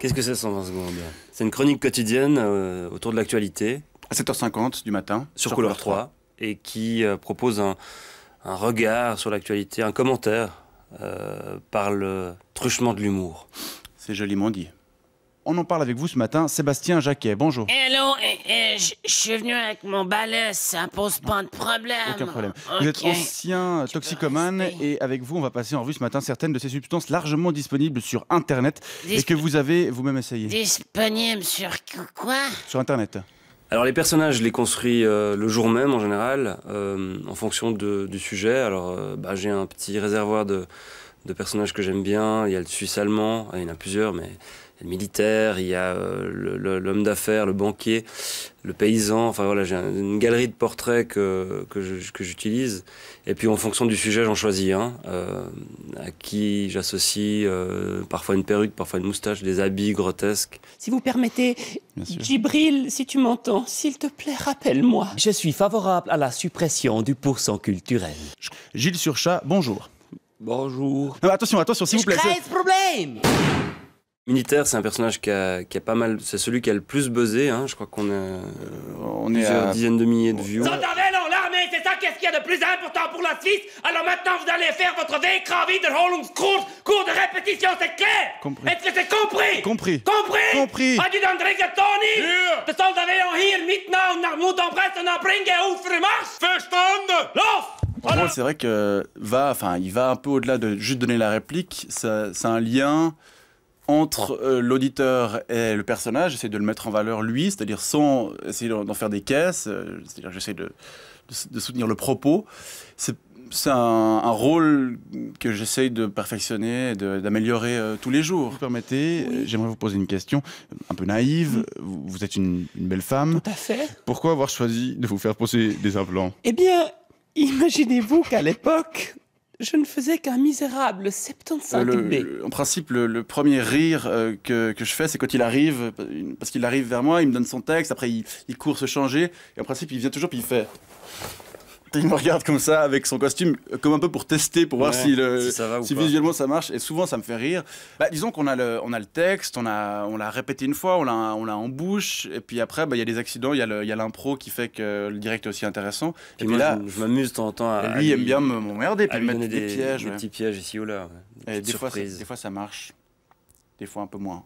Qu'est-ce que c'est 120 secondes C'est une chronique quotidienne euh, autour de l'actualité. À 7h50 du matin. Sur, Couleur 3, Et qui euh, propose un, regard sur l'actualité, un commentaire euh, par le truchement de l'humour. C'est joliment dit. On en parle avec vous ce matin. Sébastien Jacquet, bonjour. Hello, eh, eh, je suis venu avec mon balai, ça pose pas de problème. Aucun problème. Vous êtes ancien toxicomane et avec vous, on va passer en revue ce matin certaines de ces substances largement disponibles sur Internet et que vous avez vous-même essayé. Disponibles sur quoi Sur Internet. Alors les personnages, je les construis euh, le jour même en général, euh, en fonction du sujet. Alors euh, bah, j'ai un petit réservoir de, de personnages que j'aime bien. Il y a le Suisse allemand, ah, il y en a plusieurs, mais le militaire, il y a euh, l'homme d'affaires, le banquier, le paysan. Enfin voilà, j'ai une galerie de portraits que, que j'utilise. Et puis en fonction du sujet, j'en choisis un euh, à qui j'associe euh, parfois une perruque, parfois une moustache, des habits grotesques. Si vous permettez, Gibril, si tu m'entends, s'il te plaît, rappelle-moi. Je suis favorable à la suppression du pourcent culturel. Gilles Surchat, bonjour. Bonjour. attention, attention, s'il vous plaît. problème Militaire, c'est un personnage qui a, qui a pas mal. C'est celui qui a le plus buzzé. Hein. Je crois qu'on a euh, on est plusieurs à... dizaines de milliers de views. Gendarmerie, non, l'armée, c'est ça qu'est-ce qu'il y a de plus important pour la Suisse. Alors maintenant, vous allez faire votre Wegkravi de Holungskruz, cours de répétition, c'est clair Compris. Est-ce que c'est compris Compris. Compris Compris Adjudant Rigatoni Yeah Das soll da en hier mitnahmen nach Mutanpressen bringen auf Vermarsch Verstanden Los c'est vrai que va, enfin, il va un peu au-delà de juste donner la réplique. C'est un lien entre euh, l'auditeur et le personnage, j'essaie de le mettre en valeur lui, c'est-à-dire sans essayer d'en faire des caisses, euh, c'est-à-dire j'essaie de, soutenir le propos. C'est un, rôle que j'essaie de perfectionner d'améliorer euh, tous les jours. permettez, j'aimerais vous poser une question un peu naïve. Mm. Vous, êtes une, une, belle femme. Tout à fait. Pourquoi avoir choisi de vous faire poser des implants Eh bien, imaginez-vous qu'à l'époque, je ne faisais qu'un misérable 75 b En principe, le, premier rire euh, que, je fais, c'est quand il arrive, parce qu'il arrive vers moi, il me donne son texte, après il, il court se changer, et en principe, il vient toujours, puis il fait il me regarde comme ça avec son costume, euh, comme un peu pour tester, pour voir si, visuellement ça marche. Et souvent, ça me fait rire. Bah, disons qu'on a le, on a le texte, on l'a on l'a répété une fois, on l'a on en bouche. Et puis après, bah, il y a des accidents, il y a l'impro qui fait que le direct est aussi intéressant. Et, là, je, m'amuse de temps en temps à. Lui, lui aime bien m'emmerder, puis mettre des, pièges. Des petits pièges ici ou là. et des fois, ça marche. Des fois, un peu moins.